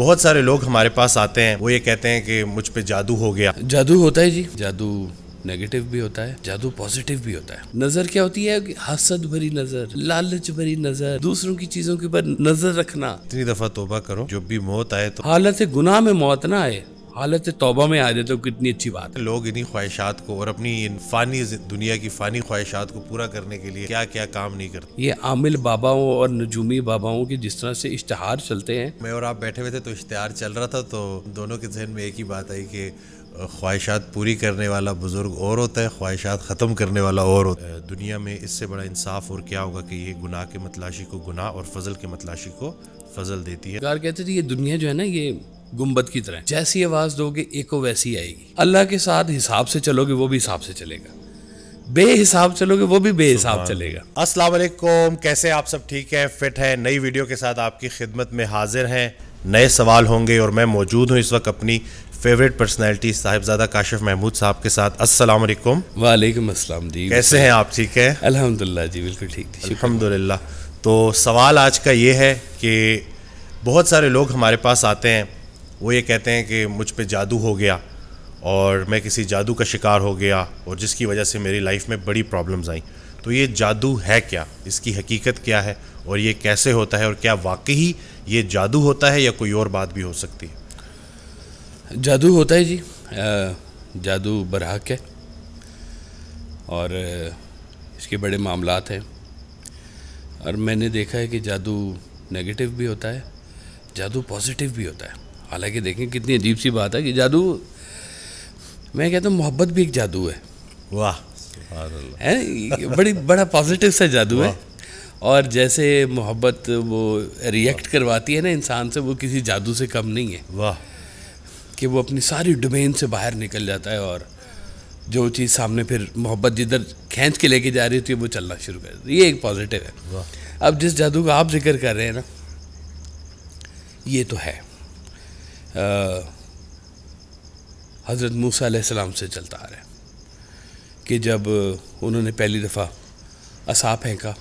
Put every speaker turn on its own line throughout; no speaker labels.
बहुत सारे लोग हमारे पास आते हैं वो ये कहते हैं कि मुझ पर जादू हो गया जादू होता है जी जादू नेगेटिव भी होता है जादू पॉजिटिव भी होता है नजर क्या होती है हसद भरी नजर लालच भरी नजर दूसरों की चीजों के ऊपर नजर रखना इतनी
दफा तोबा करो जब भी मौत आए तो हालत गुनाह में मौत ना आए हालत तौबा में आ जाए तो कितनी अच्छी बात है लोग इन्हीं ख्वाहिशात को और अपनी फानी दुनिया की फानी ख्वाहिशात को पूरा करने के लिए क्या क्या काम नहीं करते
ये आमिल बाबाओं और नजूमी बाबाओं की जिस तरह से इश्तहार
चलते हैं मैं और आप बैठे हुए थे तो इश्तहार चल रहा था तो दोनों के जहन में एक ही बात आई कि ख्वाहिशात पूरी करने वाला बुज़ुर्ग और होता है ख्वाहिशात ख़त्म करने वाला और होता है दुनिया में इससे बड़ा इंसाफ और क्या होगा कि ये गुनाह के मतलाशी को गुनाह और फजल के मतलाशी को फजल देती है कहते थे ये दुनिया
जो है ना ये गुम्बद की तरह जैसी आवाज़ दोगे एक वैसी आएगी अल्लाह के साथ हिसाब से
चलोगे वो भी हिसाब से चलेगा
बेहिसाब चलोगे वो भी बेहिसाब चलेगा
अस्सलाम वालेकुम कैसे आप सब ठीक हैं फिट हैं नई वीडियो के साथ आपकी खिदमत में हाजिर हैं नए सवाल होंगे और मैं मौजूद हूँ इस वक्त अपनी फेवरेट पर्सनैलिटी साहिबजादा काशिफ महमूद साहब के साथ अस्सलाम वालेकुम वालेकुम अस्सलाम जी कैसे हैं आप ठीक है अल्हम्दुलिल्लाह जी बिल्कुल ठीक थी अल्हम्दुलिल्लाह तो सवाल आज का ये है कि बहुत सारे लोग हमारे पास आते हैं वो ये कहते हैं कि मुझ पर जादू हो गया और मैं किसी जादू का शिकार हो गया और जिसकी वजह से मेरी लाइफ में बड़ी प्रॉब्लम्स आई तो ये जादू है क्या इसकी हकीकत क्या है और ये कैसे होता है और क्या वाकई ये जादू होता है या कोई और बात भी हो सकती
है जादू होता है जी
जादू बरहक
है और इसके बड़े मामलात हैं और मैंने देखा है कि जादू नेगेटिव भी होता है जादू पॉजिटिव भी होता है हालांकि देखें कितनी अजीब सी बात है कि जादू मैं कहता हूँ मोहब्बत भी एक जादू है वाह है बड़ी बड़ा पॉजिटिव सा जादू है और जैसे मोहब्बत वो रिएक्ट करवाती है ना इंसान से वो किसी जादू से कम नहीं है वाह कि वो अपनी सारी डोमेन से बाहर निकल जाता है और जो चीज़ सामने फिर मोहब्बत जिधर खींच के लेके जा रही होती है वो चलना शुरू कर ये एक पॉजिटिव है अब जिस जादू का आप जिक्र कर रहे हैं ना ये तो है हज़रत मूसा से चलता आ रहा है कि जब उन्होंने पहली दफ़ा असा फेंका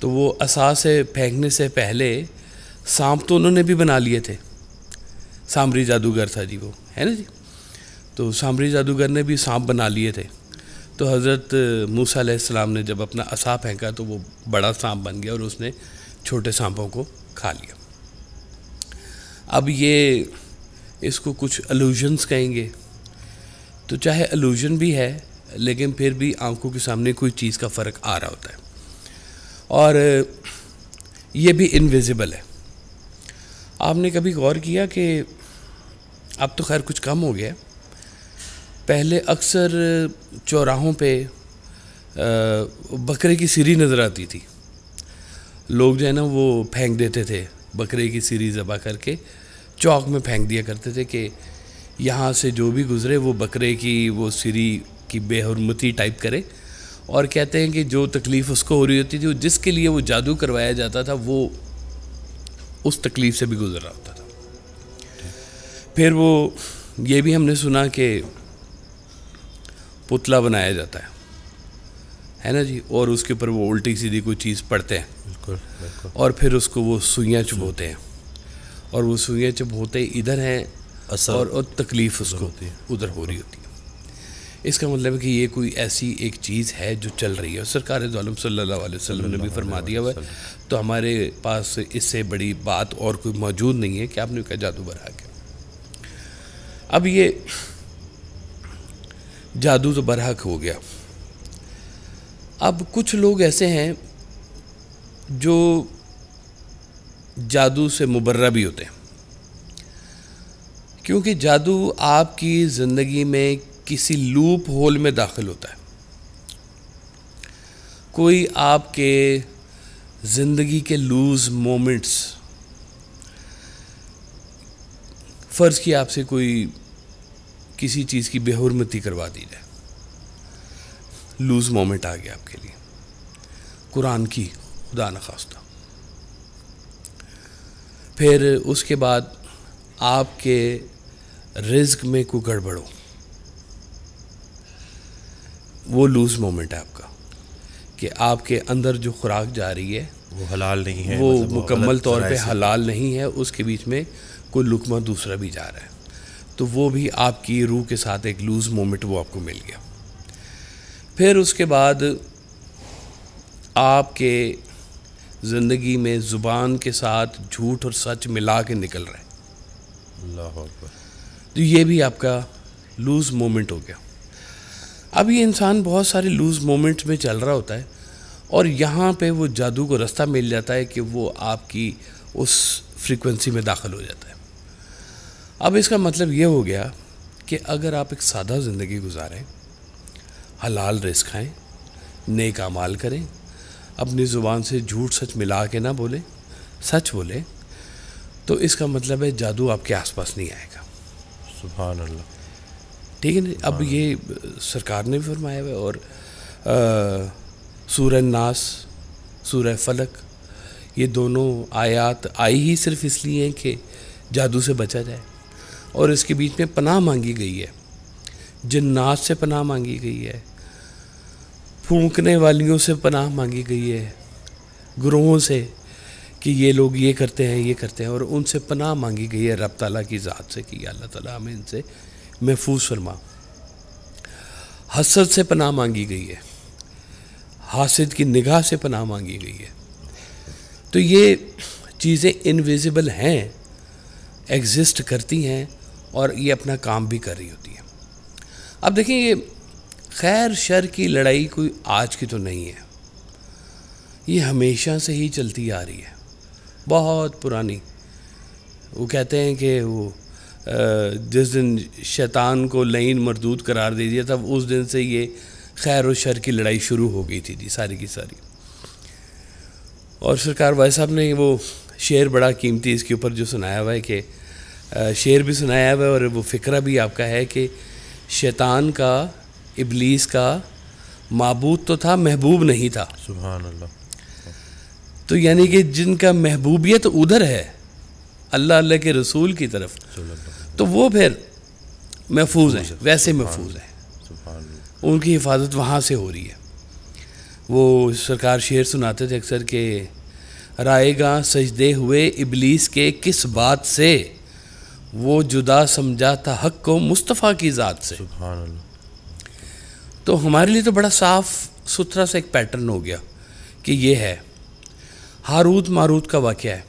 तो वो असा से फेंकने से पहले सांप तो उन्होंने भी बना लिए थे सामरी जादूगर था जी वो है ना जी तो सामरी जादूगर ने भी सांप बना लिए थे तो हज़रत मूसा ने जब अपना असा फेंका तो वो बड़ा सांप बन गया और उसने छोटे सांपों को खा लिया अब ये इसको कुछ अलूजन्स कहेंगे तो चाहे अलूजन भी है लेकिन फिर भी आंखों के सामने कोई चीज़ का फ़र्क आ रहा होता है और ये भी इनविजिबल है आपने कभी गौर किया कि अब तो खैर कुछ कम हो गया पहले अक्सर चौराहों पे बकरे की सीरी नज़र आती थी लोग जो है ना वो फेंक देते थे बकरे की सीरी ज़बा करके चौक में फेंक दिया करते थे कि यहाँ से जो भी गुज़रे वो बकरे की वो सिरी की बेहरमती टाइप करे और कहते हैं कि जो तकलीफ़ उसको हो रही होती थी जिसके लिए वो जादू करवाया जाता था वो उस तकलीफ़ से भी गुजर रहा होता था फिर वो ये भी हमने सुना कि पुतला बनाया जाता है है ना जी और उसके ऊपर वो उल्टी सीधी कोई चीज़ पढ़ते हैं बिल्कुल। और फिर उसको वो सुइयाँ चुभोते हैं और वो सुइयाँ जब होते इधर हैं और, और तकलीफ़ उसको होती है उधर हो रही होती है इसका मतलब है कि ये कोई ऐसी एक चीज़ है जो चल रही है सरकार आलम सल्ला वसलम ने भी फरमा दिया हुआ है तो हमारे पास इससे बड़ी बात और कोई मौजूद नहीं है कि आपने क्या जादू बरा गया अब ये जादू तो बरहक हो गया अब कुछ लोग ऐसे हैं जो जादू से मुबर्रा भी होते हैं क्योंकि जादू आपकी ज़िंदगी में किसी लूप होल में दाखिल होता है कोई आपके ज़िंदगी के लूज मोमेंट्स फ़र्ज़ की आपसे कोई किसी चीज़ की बेहरमती करवा दी जाए लूज़ मोमेंट आ गया आपके लिए कुरान की खुदा न खास्ता फिर उसके बाद आपके रिज्क में को गड़बड़ हो वो लूज़ मोमेंट है आपका कि आपके अंदर जो खुराक जा रही है वो हलाल नहीं है वो मतलब मुकम्मल तौर पे हलाल नहीं है उसके बीच में कोई लुकमा दूसरा भी जा रहा है तो वो भी आपकी रूह के साथ एक लूज़ मोमेंट वो आपको मिल गया फिर उसके बाद आपके ज़िंदगी में ज़ुबान के साथ झूठ और सच मिला के निकल रहे हैं तो ये भी आपका लूज़ मोमेंट हो गया अब ये इंसान बहुत सारे लूज़ मोमेंट्स में चल रहा होता है और यहाँ पे वो जादू को रास्ता मिल जाता है कि वो आपकी उस फ्रीक्वेंसी में दाखिल हो जाता है अब इसका मतलब ये हो गया कि अगर आप एक सादा ज़िंदगी गुजारें हलाल रिस्क खाएँ नेक अमाल करें अपनी ज़ुबान से झूठ सच मिला के ना बोले सच बोले तो इसका मतलब है जादू आपके आसपास नहीं आएगा सुबह अल्लाह ठीक है ना अब ये सरकार ने भी फरमाया हुआ और सूर्य नास सूर्य फलक ये दोनों आयात आई ही सिर्फ इसलिए हैं कि जादू से बचा जाए और इसके बीच में पनाह मांगी गई है जिन्नात से पनाह मांगी गई है फूंकने वालियों से पनाह मांगी गई है गुरुओं से कि ये लोग ये करते हैं ये करते हैं और उनसे पनाह मांगी गई है रब ताला की ज़ात से कि अल्लाह ताला हमें इनसे महफूज फरमा हसद से पनाह मांगी गई है हासिद की निगाह से पनाह मांगी गई है तो ये चीज़ें इनविजिबल हैं एग्जिस्ट करती हैं और ये अपना काम भी कर रही होती हैं अब देखिए ये खैर शर की लड़ाई कोई आज की तो नहीं है ये हमेशा से ही चलती आ रही है बहुत पुरानी वो कहते हैं कि वो जिस दिन शैतान को लईन मरदूद करार दे दिया था उस दिन से ये खैर और शर की लड़ाई शुरू हो गई थी जी सारी की सारी और सरकार भाई साहब ने वो शेर बड़ा कीमती इसके ऊपर जो सुनाया हुआ है कि शेर भी सुनाया हुआ है और वो फ़िक्रा भी आपका है कि शैतान का इबलीस का मबूद तो था महबूब नहीं था सुबह तो यानी कि जिनका महबूबियत उधर है अल्लाह अल्लाह के रसूल की तरफ तो वो फिर महफूज हैं वैसे महफूज हैं उनकी हिफाजत वहाँ से हो रही है वो सरकार शेर सुनाते थे अक्सर के रायगा सजदे हुए इबलीस के किस बात से वो जुदा समझा था हक को मुस्तफ़ा की ज़ात से तो हमारे लिए तो बड़ा साफ सुथरा सा एक पैटर्न हो गया कि ये है हारूत मारूत का वाक़ है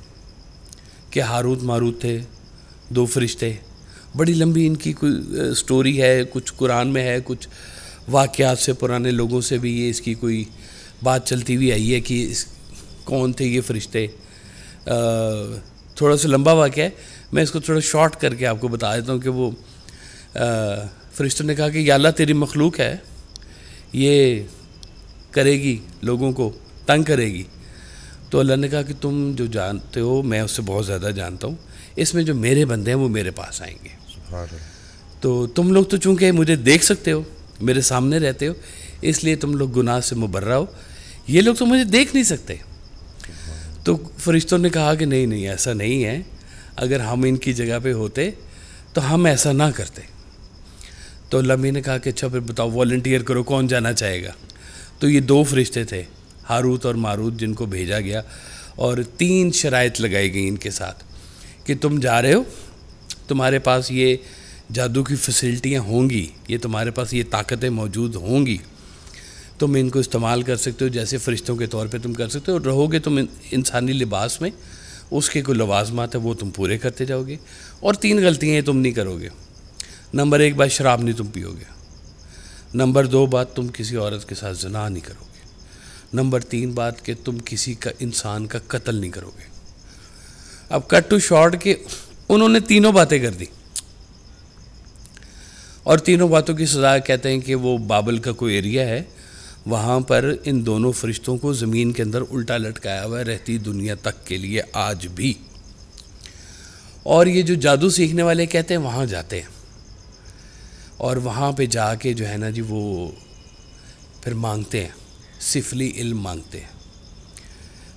कि हारूत मारूत थे दो फरिश्ते बड़ी लंबी इनकी कोई स्टोरी है कुछ कुरान में है कुछ वाक़ात से पुराने लोगों से भी ये इसकी कोई बात चलती हुई आई है कि इस कौन थे ये फरिश्ते थोड़ा सा लंबा वाक़ है मैं इसको थोड़ा शॉर्ट करके आपको बता देता हूँ कि वो फरिश्तों ने कहा कि याला तेरी मखलूक है ये करेगी लोगों को तंग करेगी तो अल्लाह ने कहा कि तुम जो जानते हो मैं उससे बहुत ज़्यादा जानता हूँ इसमें जो मेरे बंदे हैं वो मेरे पास आएंगे तो तुम लोग तो चूँकि मुझे देख सकते हो मेरे सामने रहते हो इसलिए तुम लोग गुनाह से मुबर्रा हो ये लोग तो मुझे देख नहीं सकते तो फरिश्तों ने कहा कि नहीं नहीं ऐसा नहीं है अगर हम इनकी जगह पे होते तो हम ऐसा ना करते तो लम्बी ने कहा कि अच्छा फिर बताओ वॉल्टियर करो कौन जाना चाहेगा तो ये दो फरिश्ते थे हारूत और मारूत जिनको भेजा गया और तीन शराइत लगाई गई इनके साथ कि तुम जा रहे हो तुम्हारे पास ये जादू की फैसिलिटियाँ होंगी ये तुम्हारे पास ये ताकतें मौजूद होंगी तुम इनको इस्तेमाल कर सकते हो जैसे फरिश्तों के तौर पे तुम कर सकते हो और रहोगे तुम इंसानी लिबास में उसके कोई लवाजमात है वो तुम पूरे करते जाओगे और तीन गलतियाँ तुम नहीं करोगे नंबर एक बात शराब नहीं तुम पियोगे नंबर दो बात तुम किसी औरत के साथ जना नहीं करोगे नंबर तीन बात कि तुम किसी का इंसान का कत्ल नहीं करोगे अब कट टू शॉर्ट के उन्होंने तीनों बातें कर दी और तीनों बातों की सजा कहते हैं कि वो बाबल का कोई एरिया है वहाँ पर इन दोनों फरिश्तों को ज़मीन के अंदर उल्टा लटकाया हुआ रहती दुनिया तक के लिए आज भी और ये जो जादू सीखने वाले कहते हैं वहाँ जाते हैं और वहाँ पे जाके जो है ना जी वो फिर मांगते हैं सिफली इल्म मांगते हैं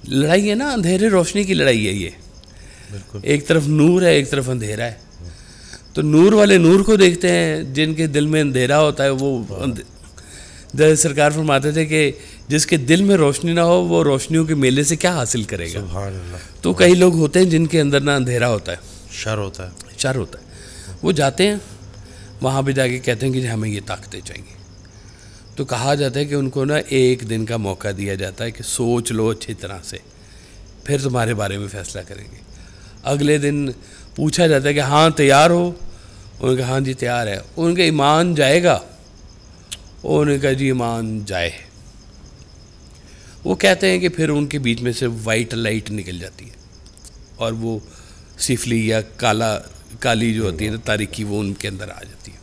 लड़ाई है ना अंधेरे रोशनी की लड़ाई है ये एक तरफ नूर है एक तरफ अंधेरा है तो नूर वाले नूर को देखते हैं जिनके दिल में अंधेरा होता है वो सरकार फरमाते थे कि जिसके दिल में रोशनी ना हो वो रोशनियों के मेले से क्या हासिल करेगा तो कई लोग होते हैं जिनके अंदर ना अंधेरा होता है शर होता है शर होता है वो जाते हैं वहाँ पर जाके कहते हैं कि हमें ये ताकतें चाहिए तो कहा जाता है कि उनको ना एक दिन का मौका दिया जाता है कि सोच लो अच्छी तरह से फिर तुम्हारे बारे में फ़ैसला करेंगे अगले दिन पूछा जाता है कि हाँ तैयार हो उन्होंने कहा हाँ जी तैयार है उनका ईमान जाएगा उन्होंने कहा जी ईमान जाए वो कहते हैं कि फिर उनके बीच में से वाइट लाइट निकल जाती है और वो सिफली या काला काली जो होती है ना तारीखी वो उनके अंदर आ जाती है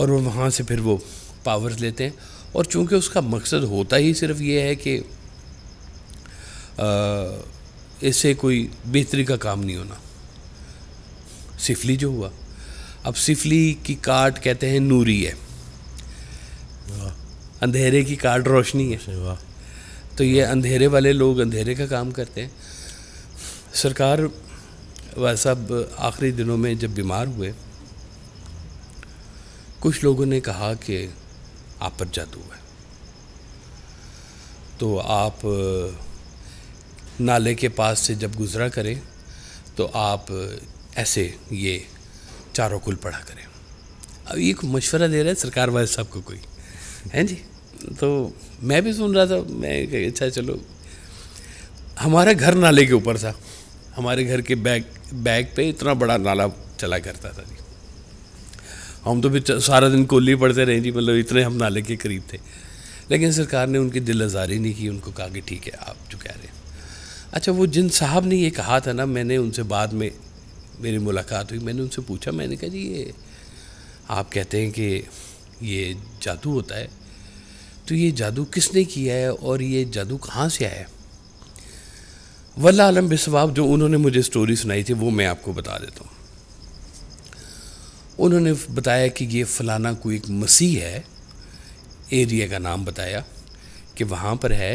और वो वहाँ से फिर वो पावर्स लेते हैं और चूंकि उसका मकसद होता ही सिर्फ ये है कि इससे कोई बेहतरी का काम नहीं होना सिफली जो हुआ अब सिफली की काट कहते हैं नूरी है अंधेरे की काट रोशनी है अच्छा, तो ये अंधेरे वाले लोग अंधेरे का काम करते हैं सरकार वह सब आखिरी दिनों में जब बीमार हुए कुछ लोगों ने कहा कि आप पर जादू है तो आप नाले के पास से जब गुज़रा करें तो आप ऐसे ये चारों कुल पढ़ा करें अब ये मशवरा दे रहा है सरकार वाले साहब को कोई हैं जी तो मैं भी सुन रहा था मैं अच्छा चलो हमारा घर नाले के ऊपर था हमारे घर के बैक बैग पे इतना बड़ा नाला चला करता था जी हम तो फिर सारा दिन कोली पड़ते रहे जी मतलब इतने हम नाले के करीब थे लेकिन सरकार ने उनकी दिल आजारी नहीं की उनको कहा कि ठीक है आप जो कह रहे हैं अच्छा वो जिन साहब ने ये कहा था ना मैंने उनसे बाद में मेरी मुलाकात हुई मैंने उनसे पूछा मैंने कहा जी ये आप कहते हैं कि ये जादू होता है तो ये जादू किसने किया है और ये जादू कहाँ से आया है वल्ला आलम बेसवाब जो उन्होंने मुझे स्टोरी सुनाई थी वो मैं आपको बता देता हूँ उन्होंने बताया कि ये फ़लाना कोई एक मसीह है एरिया का नाम बताया कि वहाँ पर है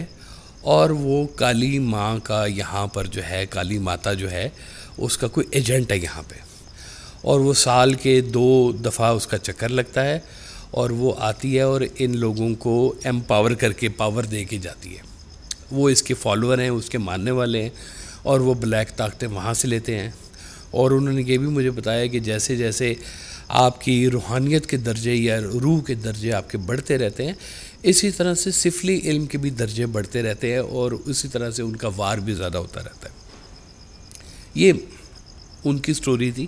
और वो काली माँ का यहाँ पर जो है काली माता जो है उसका कोई एजेंट है यहाँ पे और वो साल के दो दफ़ा उसका चक्कर लगता है और वो आती है और इन लोगों को एम्पावर करके पावर दे के जाती है वो इसके फॉलोअर हैं उसके मानने वाले हैं और वो ब्लैक ताकतें वहाँ से लेते हैं और उन्होंने ये भी मुझे बताया कि जैसे जैसे आपकी रूहानियत के दर्जे या रूह के दर्जे आपके बढ़ते रहते हैं इसी तरह से सिफली इल्म के भी दर्जे बढ़ते रहते हैं और उसी तरह से उनका वार भी ज़्यादा होता रहता है ये उनकी स्टोरी थी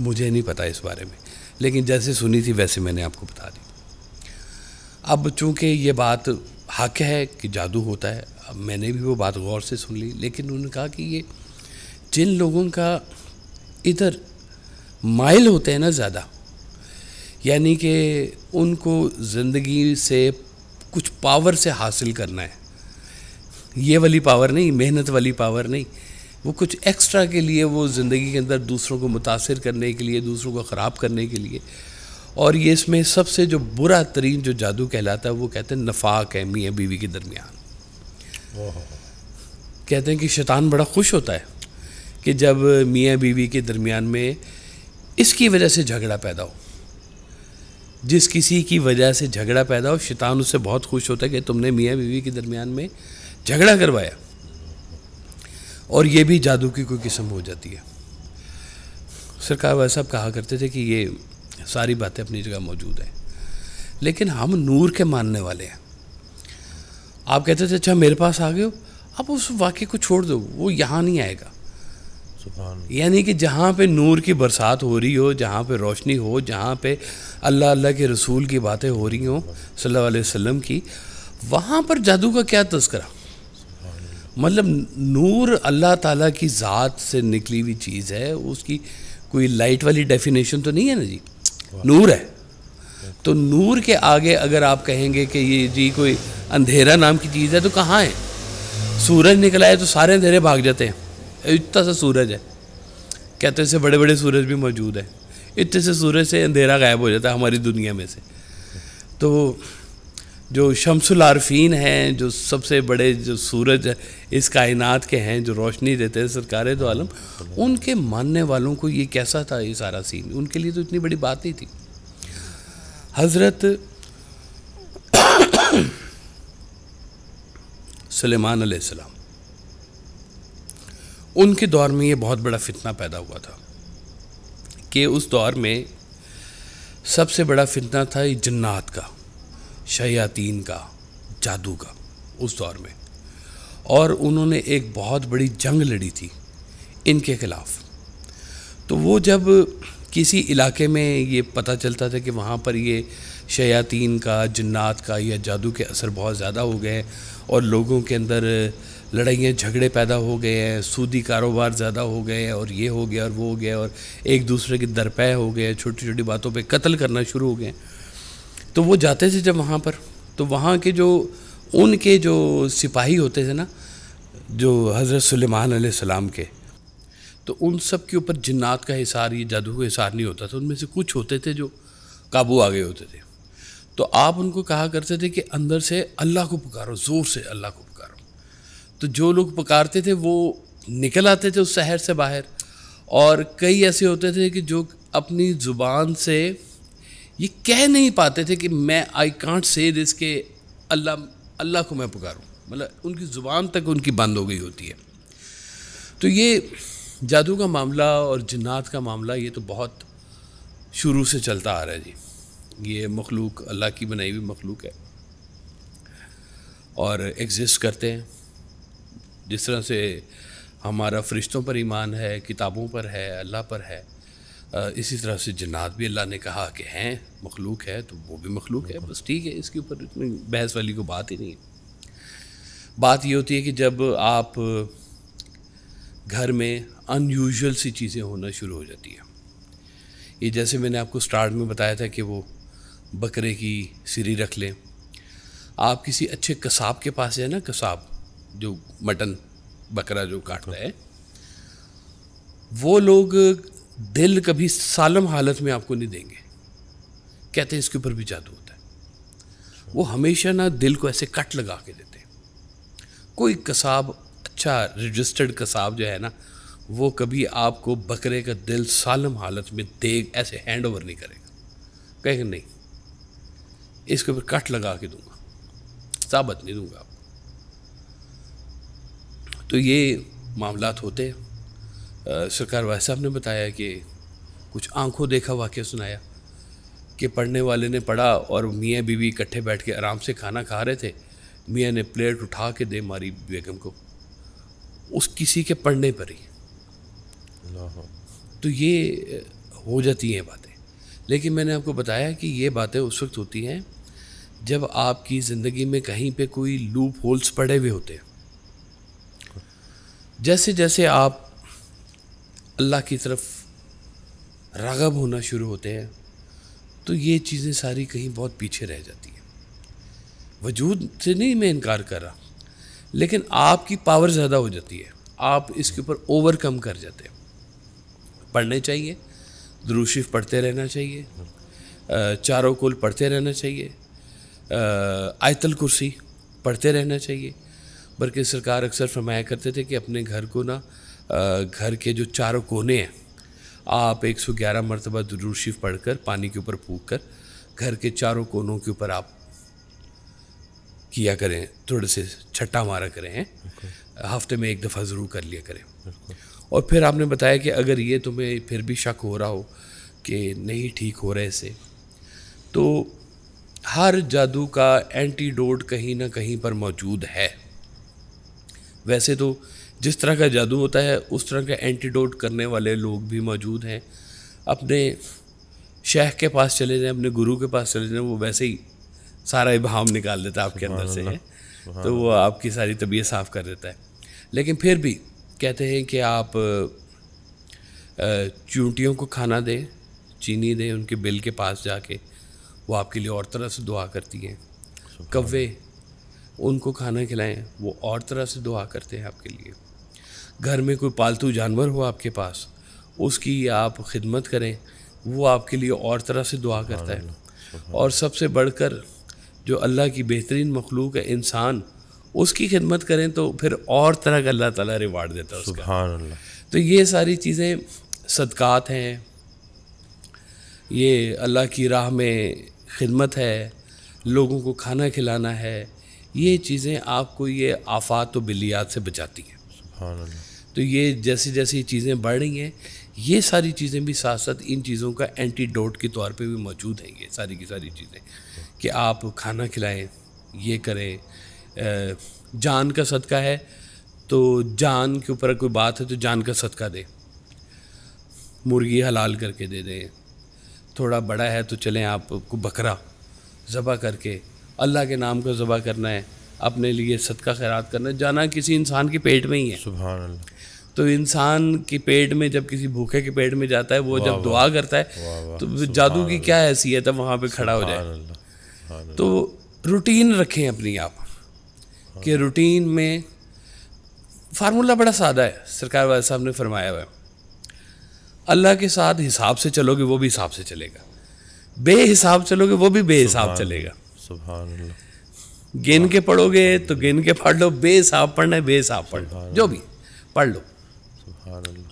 मुझे नहीं पता इस बारे में लेकिन जैसे सुनी थी वैसे मैंने आपको बता दी अब चूँकि ये बात हक है कि जादू होता है अब मैंने भी वो बात गौर से सुन ली लेकिन उन्होंने कहा कि ये जिन लोगों का इधर माइल होते हैं ना ज़्यादा यानी कि उनको ज़िंदगी से कुछ पावर से हासिल करना है ये वाली पावर नहीं मेहनत वाली पावर नहीं वो कुछ एक्स्ट्रा के लिए वो ज़िंदगी के अंदर दूसरों को मुतासर करने के लिए दूसरों को ख़राब करने के लिए और ये इसमें सबसे जो बुरा तरीन जो जादू कहलाता है वो कहते हैं नफाक है मियाँ बीवी के दरमियान कहते हैं कि शैतान बड़ा खुश होता है कि जब मियाँ बीवी के दरमियान में इसकी वजह से झगड़ा पैदा हो जिस किसी की वजह से झगड़ा पैदा हो शैतान उससे बहुत खुश होता है कि तुमने मियाँ बीवी के दरमियान में झगड़ा करवाया और ये भी जादू की कोई किस्म हो जाती है सरकार वह साहब कहा करते थे कि ये सारी बातें अपनी जगह मौजूद हैं लेकिन हम नूर के मानने वाले हैं आप कहते थे अच्छा मेरे पास आ गए हो आप उस वाक्य को छोड़ दो वो यहाँ नहीं आएगा यानी कि जहाँ पे नूर की बरसात हो रही हो जहाँ पे रोशनी हो जहाँ पे अल्लाह अल्लाह के रसूल की बातें हो रही हों सल्लल्लाहु अलैहि वसल्लम की वहाँ पर जादू का क्या तस्करा मतलब नूर अल्लाह ताला की ज़ात से निकली हुई चीज़ है उसकी कोई लाइट वाली डेफिनेशन तो नहीं है ना जी नूर है तो नूर के आगे अगर आप कहेंगे कि ये जी कोई अंधेरा नाम की चीज़ है तो कहाँ है सूरज निकला है तो सारे अंधेरे भाग जाते हैं इतना सा सूरज है कहते हैं बड़े बड़े सूरज भी मौजूद हैं इतने से सूरज से अंधेरा गायब हो जाता है हमारी दुनिया में से तो जो शमसुल आरफीन हैं जो सबसे बड़े जो सूरज इस कायनात के हैं जो रोशनी देते हैं सरकार तो आलम उनके मानने वालों को ये कैसा था ये सारा सीन उनके लिए तो इतनी बड़ी बात नहीं थी हज़रत सलेमान सलाम उनके दौर में ये बहुत बड़ा फितना पैदा हुआ था कि उस दौर में सबसे बड़ा फितना था ये जन्नात का शयातीन का जादू का उस दौर में और उन्होंने एक बहुत बड़ी जंग लड़ी थी इनके खिलाफ तो वो जब किसी इलाके में ये पता चलता था कि वहाँ पर ये शयातीन का जन्नात का या जादू के असर बहुत ज़्यादा हो गए हैं और लोगों के अंदर लड़ाइयाँ झगड़े पैदा हो गए हैं सूदी कारोबार ज़्यादा हो गए हैं और ये हो गया और वो हो गया और एक दूसरे के दरपे हो गए छोटी छोटी बातों पे कत्ल करना शुरू हो गए हैं तो वो जाते थे जब वहाँ पर तो वहाँ के जो उनके जो सिपाही होते थे ना जो हज़रत सलेमान सलाम के तो उन सब के ऊपर जिन्नात का हिसार ये जादू का हिसार नहीं होता था उनमें से कुछ होते थे जो काबू आ गए होते थे तो आप उनको कहा करते थे कि अंदर से अल्लाह को पुकारो ज़ोर से अल्लाह को पुकारो तो जो लोग पुकारते थे वो निकल आते थे उस शहर से बाहर और कई ऐसे होते थे कि जो अपनी ज़ुबान से ये कह नहीं पाते थे कि मैं आई कांट से दिस के अल्लाह अल्लाह को मैं पुकारूँ मतलब उनकी ज़ुबान तक उनकी बंद हो गई होती है तो ये जादू का मामला और जन्ात का मामला ये तो बहुत शुरू से चलता आ रहा है जी ये मखलूक अल्लाह की बनाई हुई मखलूक है और एग्ज़िस्ट करते हैं जिस तरह से हमारा फरिश्तों पर ईमान है किताबों पर है अल्लाह पर है इसी तरह से जन्त भी अल्लाह ने कहा कि हैं मखलूक है तो वो भी मखलूक है बस ठीक है इसके ऊपर इतनी बहस वाली को बात ही नहीं है बात ये होती है कि जब आप घर में अनयूजल सी चीज़ें होना शुरू हो जाती हैं ये जैसे मैंने आपको स्टार्ट में बताया था कि वो बकरे की सिरी रख लें आप किसी अच्छे कसाब के पास जाए ना कसाब जो मटन बकरा जो काटता है वो लोग दिल कभी सालम हालत में आपको नहीं देंगे कहते हैं इसके ऊपर भी जादू होता है वो हमेशा ना दिल को ऐसे कट लगा के देते हैं कोई कसाब अच्छा रजिस्टर्ड कसाब जो है ना वो कभी आपको बकरे का दिल सालम हालत में दे ऐसे हैंड ओवर नहीं करेगा कहेंगे नहीं इसके ऊपर कट लगा के दूंगा साबत नहीं दूंगा आपको तो ये मामला होते हैं सरकार वाई साहब ने बताया कि कुछ आंखों देखा वाक्य सुनाया कि पढ़ने वाले ने पढ़ा और मियाँ बीवी इकट्ठे बैठ के आराम से खाना खा रहे थे मियाँ ने प्लेट उठा के दे मारी बेगम को उस किसी के पढ़ने पर ही तो ये हो जाती हैं बातें लेकिन मैंने आपको बताया कि ये बातें उस वक्त होती हैं जब आपकी ज़िंदगी में कहीं पे कोई लूप होल्स पड़े हुए होते हैं जैसे जैसे आप अल्लाह की तरफ रागब होना शुरू होते हैं तो ये चीज़ें सारी कहीं बहुत पीछे रह जाती हैं वजूद से नहीं मैं इनकार कर रहा लेकिन आपकी पावर ज़्यादा हो जाती है आप इसके ऊपर ओवरकम कर जाते हैं पढ़ने चाहिए द्रूशिफ पढ़ते रहना चाहिए चारों कुल पढ़ते रहना चाहिए आयतल कुर्सी पढ़ते रहना चाहिए बल्कि सरकार अक्सर फरमाया करते थे कि अपने घर को ना घर के जो चारों कोने हैं आप 111 मरतबा दुरूर शिफ पढ़कर पानी के ऊपर फूक कर घर के चारों कोनों के ऊपर आप किया करें थोड़े से छट्टा मारा करें हैं हफ्ते में एक दफ़ा ज़रूर कर लिया करें और फिर आपने बताया कि अगर ये तुम्हें फिर भी शक हो रहा हो कि नहीं ठीक हो रहे इसे तो हर जादू का एंटीडोट कहीं ना कहीं पर मौजूद है वैसे तो जिस तरह का जादू होता है उस तरह का एंटीडोट करने वाले लोग भी मौजूद हैं अपने शेख के पास चले जाएँ अपने गुरु के पास चले जाएँ वो वैसे ही सारा इबाम निकाल देता है आपके अंदर से है तो वो आपकी सारी तबीयत साफ़ कर देता है लेकिन फिर भी कहते हैं कि आप चूंटियों को खाना दें चीनी दें उनके बिल के पास जाके वो आपके लिए और तरह से दुआ करती हैं कव्वे उनको खाना खिलाएं वो और तरह से दुआ करते हैं आपके लिए घर में कोई पालतू जानवर हो आपके पास उसकी आप खिदमत करें वो आपके लिए और तरह से दुआ करता है और सबसे बढ़कर जो अल्लाह की बेहतरीन मखलूक है इंसान उसकी खिदमत करें तो फिर और तरह का अल्लाह ताला रिवार्ड देता है उसका तो ये सारी चीज़ें सदक़ात हैं ये अल्लाह की राह में खिदमत है लोगों को खाना खिलाना है ये चीज़ें आपको ये आफात व बिलियात से बचाती हैं तो ये जैसे जैसे चीज़ें बढ़ रही हैं ये सारी चीज़ें भी साथ साथ इन चीज़ों का एंटीडोट के तौर पे भी मौजूद हैं ये सारी की सारी चीज़ें कि आप खाना खिलाएं ये करें जान का सदका है तो जान के ऊपर कोई बात है तो जान का सदका दें मुर्गी हलाल करके दे दें थोड़ा बड़ा है तो चलें आपको बकरा ज़बह करके अल्लाह के नाम का ज़बह करना है अपने लिए सदका खैरात करना जाना किसी इंसान के पेट में ही है सुबह तो इंसान के पेट में जब किसी भूखे के पेट में जाता है वो जब दुआ करता है तो जादू की क्या हैसियत है वहाँ पे खड़ा हो जाए तो रूटीन रखें अपनी आप कि हाँ। रूटीन में फार्मूला बड़ा सादा है सरकार वाले साहब ने फरमाया हुआ अल्लाह के साथ हिसाब से चलोगे वो भी हिसाब से चलेगा बेहिसाब चलोगे वो भी बेहिसाब चलेगा
अल्लाह
गिन के पढ़ोगे तो गिन के पढ़ लो बेस आप पढ़ना है बेस आप पढ़ लो जो भी पढ़ लो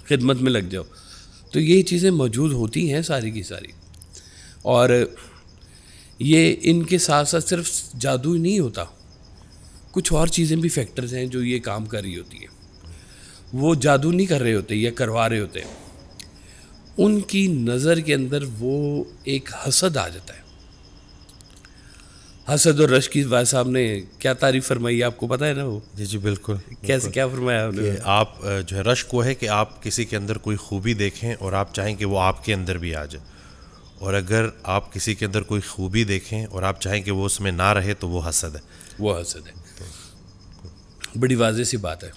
खिदमत में लग जाओ तो ये चीज़ें मौजूद होती हैं सारी की सारी और ये इनके साथ साथ सिर्फ जादू ही नहीं होता कुछ और चीज़ें भी फैक्टर्स हैं जो ये काम कर रही होती है वो जादू नहीं कर रहे होते या करवा रहे होते उनकी नज़र के अंदर वो एक हसद आ जाता है
हसद और रश की बात साहब ने क्या तारीफ फरमाई आपको पता है ना वो जी जी बिल्कुल कैसे क्या फरमाया आपने आप जो है रश को है कि आप किसी के अंदर कोई खूबी देखें और आप चाहें कि वो आपके अंदर भी आ जाए और अगर आप किसी के अंदर कोई खूबी देखें और आप चाहें कि वो उसमें ना रहे तो वो हसद है वो हसद है तो। बड़ी वाजह सी बात
है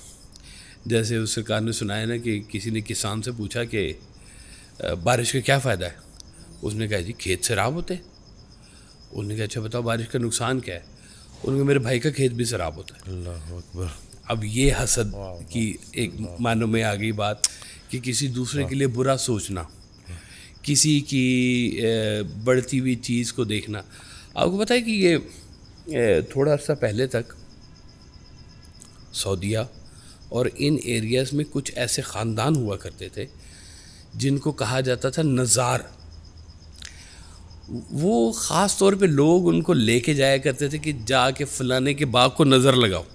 जैसे उस सरकार ने सुनाया ना कि किसी ने किसान से पूछा कि बारिश का क्या फ़ायदा है उसने कहा जी खेत से होते हैं उन्होंने कहा अच्छा बताओ बारिश का नुकसान क्या है उन्होंने मेरे भाई का खेत भी शराब होता है अल्लाह अकबर अब ये हसद की एक मानो में आ गई बात कि किसी दूसरे हाँ। के लिए बुरा सोचना किसी की बढ़ती हुई चीज़ को देखना आपको पता है कि ये थोड़ा अर्सा पहले तक सऊदिया और इन एरियाज़ में कुछ ऐसे ख़ानदान हुआ करते थे जिनको कहा जाता था नज़ार वो ख़ास तौर पे लोग उनको लेके जाया करते थे कि जा के फलाने के बाग को नज़र लगाओ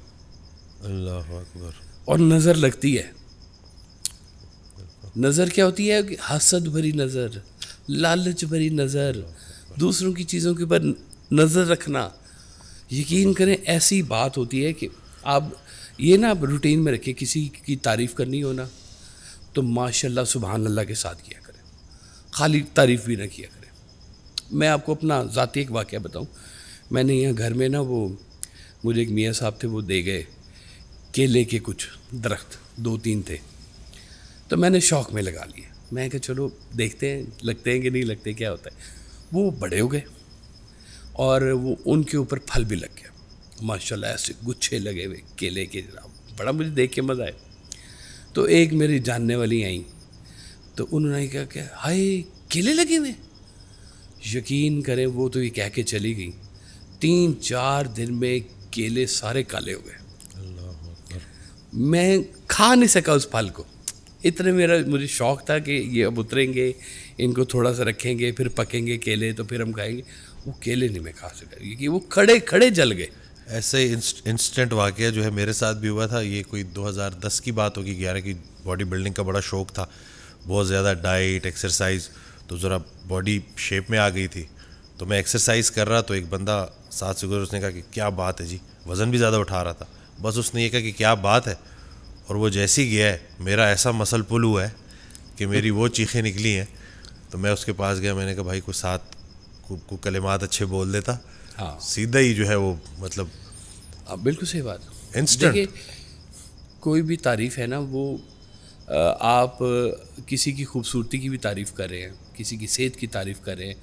अल्लाह अकबर
और नज़र लगती है नज़र क्या होती है कि हसद भरी नज़र लालच भरी नज़र दूसरों की चीज़ों के ऊपर नज़र रखना यकीन करें ऐसी बात होती है कि आप ये ना आप रूटीन में रखें किसी की तारीफ़ करनी हो ना तो माशाल्लाह सुबहान अल्लाह के साथ किया करें खाली तारीफ़ भी ना किया करें मैं आपको अपना ज़ाती एक वाक्य बताऊँ मैंने यहाँ घर में ना वो मुझे एक मियाँ साहब थे वो दे गए केले के कुछ दरख्त दो तीन थे तो मैंने शौक़ में लगा लिए मैं कहा चलो देखते हैं लगते हैं कि नहीं लगते क्या होता है वो बड़े हो गए और वो उनके ऊपर फल भी लग गया माशाल्लाह ऐसे गुच्छे लगे हुए केले के बड़ा मुझे देख के मज़ा आया तो एक मेरी जानने वाली आई तो उन्होंने कहा क्या हाय केले लगे हुए यकीन करें वो तो ये कह के चली गई तीन चार दिन में केले सारे काले हो गए मैं खा नहीं सका उस फल को इतने मेरा मुझे शौक था कि ये अब उतरेंगे इनको थोड़ा सा रखेंगे फिर पकेंगे केले तो फिर हम खाएंगे वो केले नहीं मैं खा सका क्योंकि वो खड़े खड़े जल गए
ऐसे इंस्टेंट वाक़ जो है मेरे साथ भी हुआ था ये कोई 2010 की बात होगी ग्यारह की बॉडी बिल्डिंग का बड़ा शौक था बहुत ज़्यादा डाइट एक्सरसाइज़ तो ज़रा बॉडी शेप में आ गई थी तो मैं एक्सरसाइज कर रहा तो एक बंदा साथ से गुजर उसने कहा कि क्या बात है जी वज़न भी ज़्यादा उठा रहा था बस उसने ये कहा कि क्या बात है और वो जैसे ही गया है मेरा ऐसा मसल पुल हुआ है कि मेरी वो चीखें निकली हैं तो मैं उसके पास गया मैंने कहा भाई कुछ साथ को, को कलेमात अच्छे बोल देता हाँ सीधा ही जो है वो मतलब हाँ, बिल्कुल सही बात इंस्टेंट
कोई भी तारीफ है ना वो आप किसी की खूबसूरती की भी तारीफ़ कर रहे हैं किसी की सेहत की तारीफ़ करें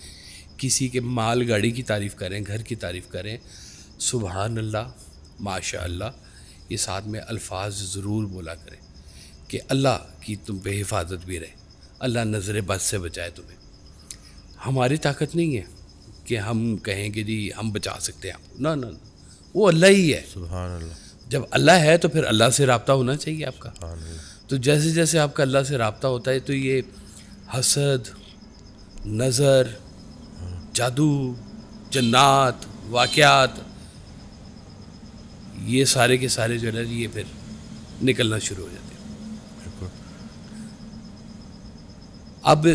किसी के माल गाड़ी की तारीफ़ करें घर की तारीफ़ करें सुबह अल्लाह माशा अल्लाह ये साथ में अल्फाज ज़रूर बोला करें कि अल्लाह की तुम पे हिफाजत भी रहे अल्लाह नज़र बद से बचाए तुम्हें हमारी ताकत नहीं है कि हम कहें कि जी हम बचा सकते हैं आपको ना ना वो अल्लाह ही है
सुबह
जब अल्लाह है तो फिर अल्लाह से रबता होना चाहिए आपका तो जैसे जैसे आपका अल्लाह से रबता होता है तो ये हसद नज़र जादू जन्नात वाक़ात ये सारे के सारे जो है ना ये फिर निकलना शुरू हो जाते अब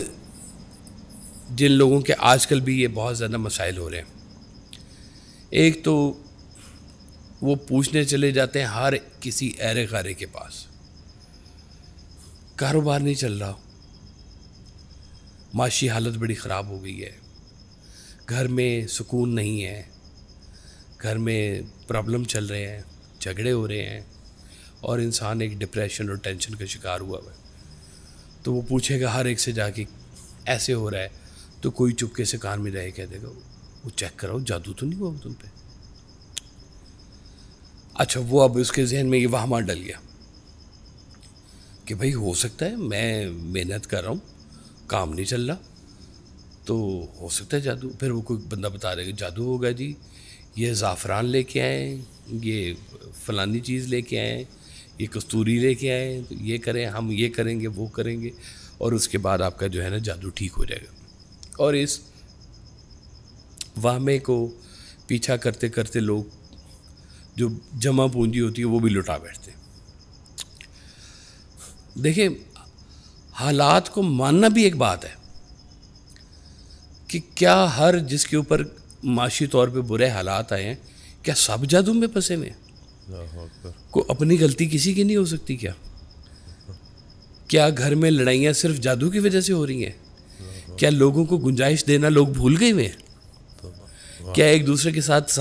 जिन लोगों के आजकल भी ये बहुत ज़्यादा मसाइल हो रहे हैं एक तो वो पूछने चले जाते हैं हर किसी एरे खारे के पास कारोबार नहीं चल रहा माशी हालत बड़ी ख़राब हो गई है घर में सुकून नहीं है घर में प्रॉब्लम चल रहे हैं झगड़े हो रहे हैं और इंसान एक डिप्रेशन और टेंशन का शिकार हुआ है तो वो पूछेगा हर एक से जाके ऐसे हो रहा है तो कोई चुपके से कान में रहे कह देगा वो चेक कराओ जादू तो नहीं हुआ तुम पे अच्छा वो अब उसके जहन में ये वहाँ डल गया कि भाई हो सकता है मैं मेहनत कर रहा हूँ काम नहीं चल रहा तो हो सकता है जादू फिर वो कोई बंदा बता रहे जादू होगा जी ये ज़ाफ़रान लेके आए ये फ़लानी चीज़ लेके आए ये कस्तूरी लेके आए तो ये करें हम ये करेंगे वो करेंगे और उसके बाद आपका जो है ना जादू ठीक हो जाएगा और इस वाहमे को पीछा करते करते लोग जो जमा पूंजी होती है वो भी लुटा बैठते हैं देखिए हालात को मानना भी एक बात है कि क्या हर जिसके ऊपर माशी तौर पे बुरे हालात आए हैं क्या सब जादू में फंसे हुए
हैं
को अपनी गलती किसी की नहीं हो सकती क्या क्या घर में लड़ाइयाँ सिर्फ जादू की वजह से हो रही हैं क्या लोगों को गुंजाइश देना लोग भूल गए हुए हैं तो क्या एक दूसरे के साथ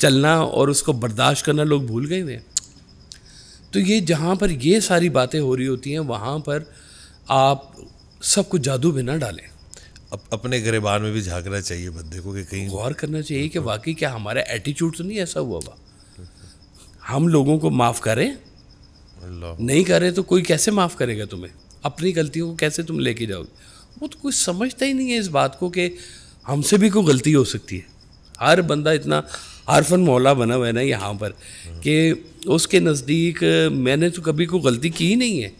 चलना और उसको बर्दाश्त करना लोग भूल गए हुए हैं तो ये जहाँ पर ये सारी बातें हो रही होती हैं वहाँ पर आप सब कुछ जादू बिना डालें अप, अपने गरेबान में भी झांकना चाहिए बंदे को कि कहीं गौर करना चाहिए कि वाकई क्या हमारा एटीट्यूड तो नहीं ऐसा हुआ हुआ हम लोगों को माफ़ करें नहीं करें तो कोई कैसे माफ़ करेगा तुम्हें अपनी गलतियों को कैसे तुम लेके जाओगे वो तो कोई समझता ही नहीं है इस बात को कि हमसे भी कोई गलती हो सकती है हर बंदा इतना आरफन मोहल्ला बना हुआ है ना यहाँ पर कि उसके नज़दीक मैंने तो कभी कोई गलती की ही नहीं है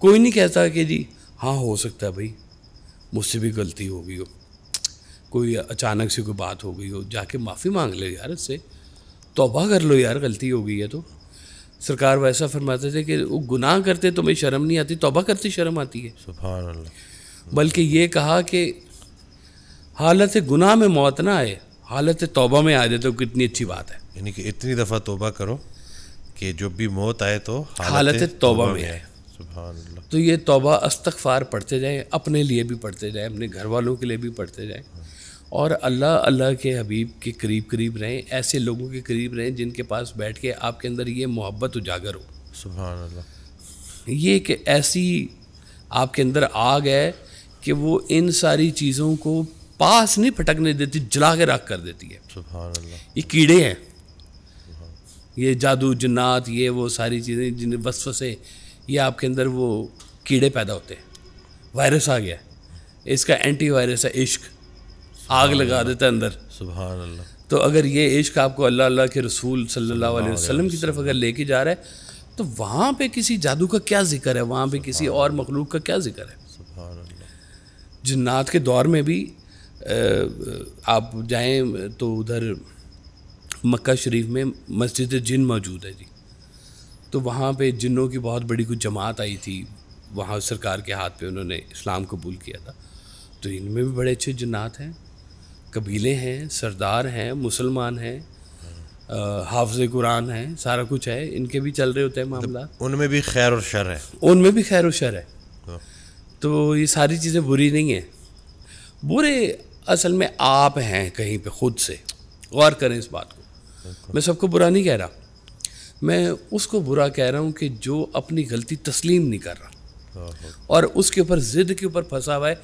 कोई नहीं कहता कि जी हाँ हो सकता है भाई मुझसे भी गलती हो गई हो कोई अचानक से कोई बात हो गई हो जाके माफ़ी मांग ले यार इससे तोबा कर लो यार गलती हो गई है तो सरकार वैसा फरमाते थे कि वो गुनाह करते तो मैं शर्म नहीं आती तोबा करते शर्म आती है सुबह बल्कि ये कहा कि हालत गुनाह में मौत ना आए हालत
तोबा में आ जाए तो कितनी अच्छी बात है यानी कि इतनी दफ़ा तोबा करो कि जब भी मौत आए तो हालत तोबा में आए
तो ये तोबा अस्तगफार पढ़ते जाएँ अपने लिए भी पढ़ते जाएँ अपने घर वालों के लिए भी पढ़ते जाएँ और अल्लाह अल्लाह के हबीब के करीब करीब रहें ऐसे लोगों के करीब रहें जिनके पास बैठ के आपके अंदर ये मोहब्बत उजागर हो सुबह अल्लाह ये एक ऐसी आपके अंदर आग है कि वो इन सारी चीज़ों को पास नहीं फटकने देती जला के राख कर देती है ये कीड़े हैं ये जादू जन्नात ये वो सारी चीज़ें जिन बस से ये आपके अंदर वो कीड़े पैदा होते हैं वायरस आ गया इसका एंटी वायरस है इश्क आग लगा देता है अंदर
सुबह
तो अगर ये इश्क आपको अल्लाह अल्लाह के रसूल सल्लल्लाहु अलैहि वसल्लम की तरफ अगर लेके जा रहा है तो वहाँ पे किसी जादू का क्या जिक्र है वहाँ पे किसी और मखलूक का क्या जिक्र है जन्नात के दौर में भी आप जाएं तो उधर मक्का शरीफ में मस्जिद जिन मौजूद है जी तो वहाँ पे जिनों की बहुत बड़ी कुछ जमात आई थी वहाँ सरकार के हाथ पे उन्होंने इस्लाम कबूल किया था तो इनमें भी बड़े अच्छे जन्ात हैं कबीले हैं सरदार हैं मुसलमान हैं हाफज कुरान हैं सारा कुछ है इनके भी चल रहे होते हैं मतलब मामला उनमें भी खैर और शर है उनमें भी खैर और शर है हाँ। तो ये सारी चीज़ें बुरी नहीं हैं बुरे असल में आप हैं कहीं पे खुद से गौर करें इस बात को मैं सबको बुरा नहीं कह रहा मैं उसको बुरा कह रहा हूँ कि जो अपनी गलती तस्लीम नहीं कर रहा और उसके ऊपर ज़िद के ऊपर फंसा हुआ है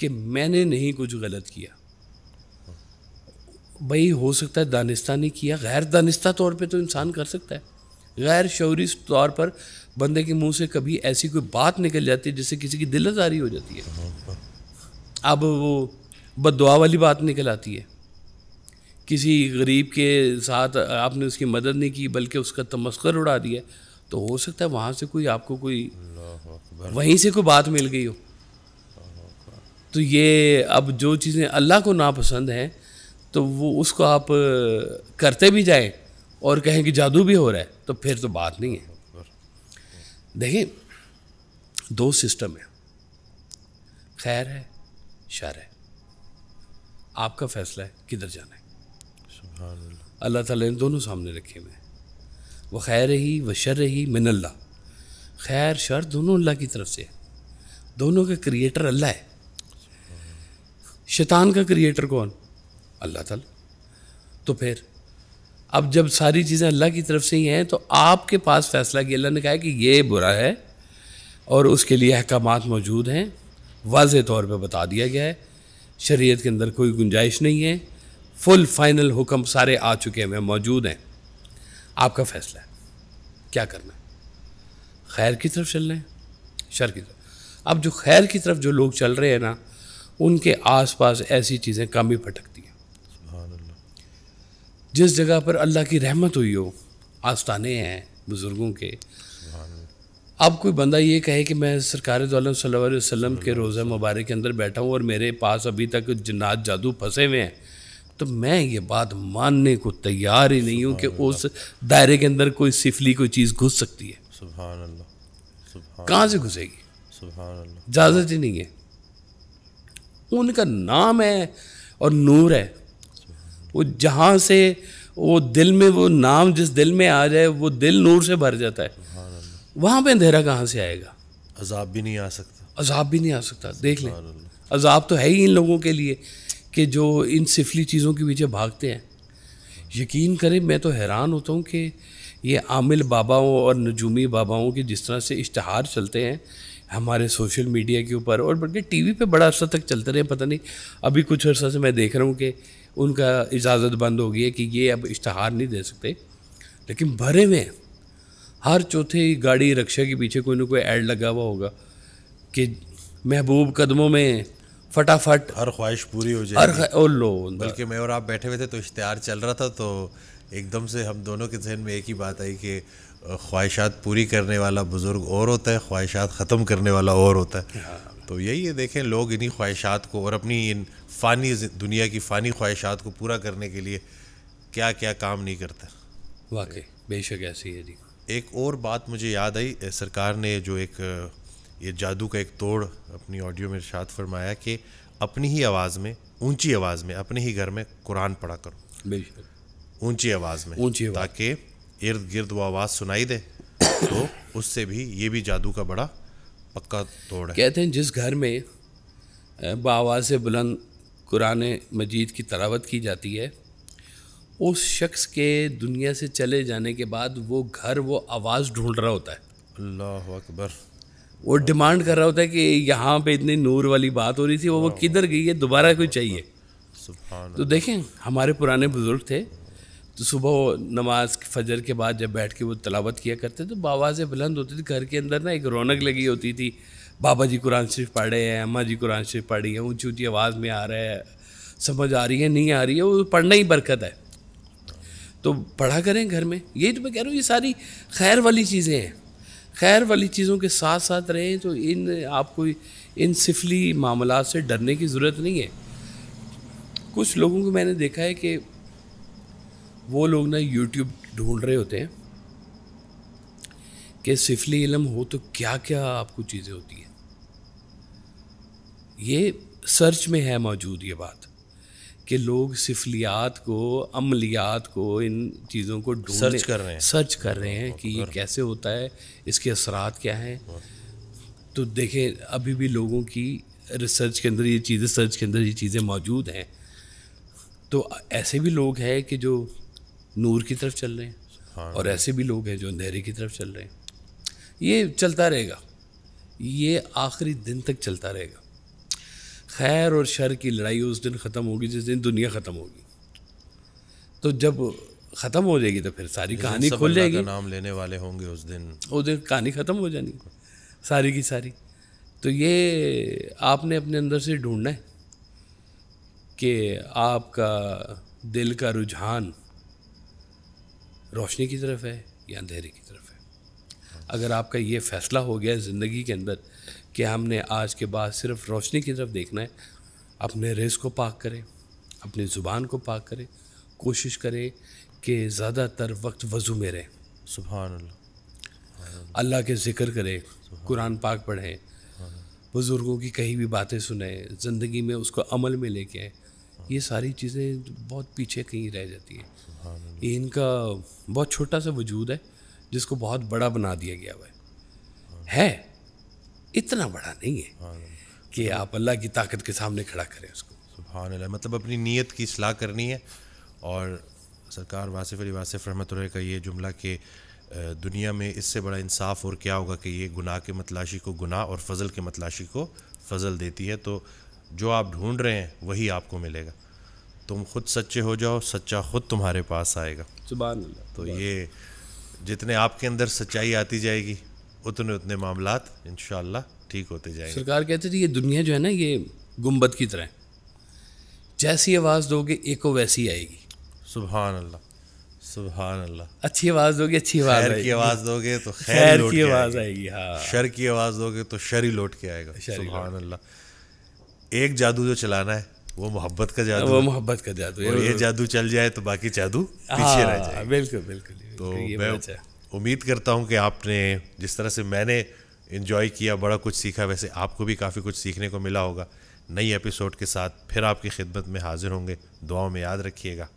कि मैंने नहीं कुछ गलत किया भाई हो सकता है दानिस्ता नहीं किया गैर दानिस्ता तौर पे तो इंसान कर सकता है गैर शौरी तौर पर बंदे के मुंह से कभी ऐसी कोई बात निकल जाती है जिससे किसी की दिल आजारी हो जाती है अब वो बद दुआ वाली बात निकल आती है किसी गरीब के साथ आपने उसकी मदद नहीं की बल्कि उसका तमस्कर उड़ा दिया तो हो सकता है वहाँ से कोई आपको कोई वहीं से कोई बात मिल गई हो तो ये अब जो चीज़ें अल्लाह को नापसंद हैं तो वो उसको आप करते भी जाएं और कहें कि जादू भी हो रहा है तो फिर तो बात नहीं है देखें दो सिस्टम है खैर है शर है आपका फैसला है किधर जाना है अल्लाह ताला ने दोनों सामने रखे हुए हैं वह खैर रही व शर रही मिन अल्लाह खैर शर दोनों अल्लाह की तरफ से है दोनों का क्रिएटर अल्लाह है शैतान का क्रिएटर कौन अल्लाह ताला तो फिर अब जब सारी चीज़ें अल्लाह की तरफ से ही हैं तो आपके पास फैसला किया अल्लाह ने कहा कि ये बुरा है और उसके लिए अहकाम मौजूद हैं वाज तौर पर बता दिया गया है शरीयत के अंदर कोई गुंजाइश नहीं है फुल फाइनल हुक्म सारे आ चुके हैं मौजूद हैं आपका फैसला है क्या करना है खैर की तरफ चलना है शर की तरफ अब जो खैर की तरफ जो लोग चल रहे हैं ना उनके आसपास ऐसी चीज़ें कम ही भटकती हैं जिस जगह पर अल्लाह की रहमत हुई हो आस्थाने हैं बुज़ुर्गों के अब कोई बंदा ये कहे कि मैं सरकार वसल्लम के रोज़ा मुबारक के अंदर बैठा हूँ और मेरे पास अभी तक जन्नात जादू फंसे हुए हैं तो मैं ये बात मानने को तैयार ही नहीं हूँ कि उस दायरे के अंदर कोई सिफली कोई चीज़ घुस सकती है
कहाँ से घुसेगी इजाज़त
ही नहीं है उनका नाम है और नूर है वो जहाँ से वो दिल में वो नाम जिस दिल में आ जाए वो दिल नूर से भर जाता है वहाँ पे अंधेरा कहाँ से आएगा अजाब भी नहीं आ सकता अजाब भी नहीं आ सकता देख लें अजाब तो है ही इन लोगों के लिए कि जो इन सिफली चीज़ों के पीछे भागते हैं यकीन करें मैं तो हैरान होता हूँ कि ये आमिल बाबाओं और नजूमी बाबाओं के जिस तरह से इश्तहार चलते हैं हमारे सोशल मीडिया के ऊपर और बल्कि टीवी पे बड़ा अर्सा तक चलते रहे पता नहीं अभी कुछ अर्सा से मैं देख रहा हूँ कि उनका इजाज़त बंद हो गई है कि ये अब इश्तहार नहीं दे सकते लेकिन भरे हुए हैं हर चौथे गाड़ी रक्षा के पीछे कोई ना कोई ऐड लगा हुआ होगा कि महबूब कदमों
में फटाफट हर ख्वाहिश पूरी हो जाए हर ओ लो बल्कि मैं और आप बैठे हुए थे तो इश्तहार चल रहा था तो एकदम से हम दोनों के जहन में एक ही बात आई कि ख्वाहिशात पूरी करने वाला बुज़ुर्ग और होता है ख्वाहिशात ख़त्म करने वाला और होता है हाँ। तो यही है देखें लोग इन्हीं ख्वाहिशात को और अपनी इन फ़ानी दुनिया की फ़ानी ख्वाहिशात को पूरा करने के लिए क्या क्या काम नहीं करता वाकई बेशक ऐसी है जी एक और बात मुझे याद आई सरकार ने जो एक ये जादू का एक तोड़ अपनी ऑडियो में इर्शाद फरमाया कि अपनी ही आवाज़ में ऊंची आवाज़ में अपने ही घर में कुरान पढ़ा करो ऊंची आवाज़ में ऊंची ताकि इर्द गिर्द वो आवाज़ सुनाई दे तो उससे भी ये भी जादू का बड़ा पक्का तोड़ है कहते हैं जिस घर में
से बुलंद कुरान मजीद की तलावत की जाती है उस शख्स के दुनिया से चले जाने के बाद वो घर वो आवाज़ ढूंढ
रहा होता है अल्लाह अकबर
वो डिमांड कर रहा होता है कि यहाँ पे इतनी नूर वाली बात हो रही थी वो वो किधर गई है दोबारा कोई चाहिए तो देखें हमारे पुराने बुज़ुर्ग थे तो सुबह नमाज फजर के बाद जब बैठ के वो तलावत किया करते तो आवाज़ें बुलंद होती थी घर के अंदर ना एक रौनक लगी होती थी बाबा जी कुरान शरीफ पढ़े हैं अम्मा जी कुरान शरीफ पढ़ी है ऊँची ऊँची आवाज़ में आ रहा है समझ आ रही है नहीं आ रही है वो पढ़ना ही बरकत है तो पढ़ा करें घर में यही तो मैं कह रहा हूँ ये सारी खैर वाली चीज़ें हैं खैर वाली चीज़ों के साथ साथ रहें तो इन आपको इन सिफली मामला से डरने की ज़रूरत नहीं है कुछ लोगों को मैंने देखा है कि वो लोग ना यूट्यूब ढूंढ रहे होते हैं कि सिफली इलम हो तो क्या क्या आपको चीज़ें होती हैं ये सर्च में है मौजूद ये बात कि लोग सिफलियात को अमलियात को इन चीज़ों को सर्च कर रहे हैं सर्च कर रहे हैं कि ये कैसे होता है इसके असरात क्या हैं तो देखें अभी भी लोगों की रिसर्च के अंदर ये चीज़ें सर्च के अंदर ये चीज़ें मौजूद हैं तो ऐसे भी लोग हैं कि जो नूर की तरफ चल रहे हैं हाँ। और ऐसे भी लोग हैं जो अंधेरे की तरफ चल रहे हैं ये चलता रहेगा ये आखिरी दिन तक चलता रहेगा खैर और शर की लड़ाई उस दिन ख़त्म होगी जिस दिन दुनिया ख़त्म होगी तो जब ख़त्म हो जाएगी तो फिर सारी कहानी खुल जाएगी नाम
लेने वाले होंगे उस दिन
उस दिन कहानी ख़त्म हो जानी सारी की सारी तो ये आपने अपने अंदर से ढूंढना है कि आपका दिल का रुझान रोशनी की तरफ है या अंधेरे की तरफ है अगर आपका ये फ़ैसला हो गया ज़िंदगी के अंदर कि हमने आज के बाद सिर्फ रोशनी की तरफ देखना है अपने रेस को पाक करें अपनी ज़ुबान को पाक करें कोशिश करें कि ज़्यादातर वक्त वज़ू में रहें सुबह अल्लाह के ज़िक्र करें कुरान पाक पढ़ें बुज़ुर्गों की कहीं भी बातें सुने ज़िंदगी में उसको अमल में लेके आए ये सारी चीज़ें बहुत पीछे कहीं रह जाती हैं ये इनका बहुत छोटा सा वजूद है जिसको बहुत बड़ा बना दिया
गया हुआ है है इतना बड़ा नहीं है कि आप अल्लाह की ताकत के सामने खड़ा करें उसको सुबह मतलब अपनी नीयत की सलाह करनी है और सरकार वासिफ अली वासिफ रहमत का ये जुमला कि दुनिया में इससे बड़ा इंसाफ और क्या होगा कि ये गुनाह के मतलाशी को गुनाह और फजल के मतलाशी को फजल देती है तो जो आप ढूंढ रहे हैं वही आपको मिलेगा तुम खुद सच्चे हो जाओ सच्चा खुद तुम्हारे पास आएगा सुबह तो ये जितने आपके अंदर सच्चाई आती जाएगी उतने उतने मामला इन ठीक होते जाएंगे
सरकार कहते थे ये दुनिया जो है ना ये गुम्बद की तरह जैसी आवाज़ दोगे एको वैसी आएगी
सुबह अल्लाह सुबहान अल्लाह अच्छी आवाज़ दोगे अच्छी आवाज़ खैर की आवाज़ दोगे तो खैर की आवाज़ आएगी हाँ शर की आवाज़ दोगे तो शर ही लौट के आएगा सुबहान अल्लाह एक जादू जो चलाना है वो मोहब्बत का जादू वो मोहब्बत का जादू और ये जादू चल जाए तो बाकी जादू हाँ, पीछे रह जाए बिल्कुल बिल्कुल तो मैं उम्मीद करता हूँ कि आपने जिस तरह से मैंने इन्जॉय किया बड़ा कुछ सीखा वैसे आपको भी काफ़ी कुछ सीखने को मिला होगा नई एपिसोड के साथ फिर आपकी खिदमत में हाज़िर होंगे दुआओं में याद रखिएगा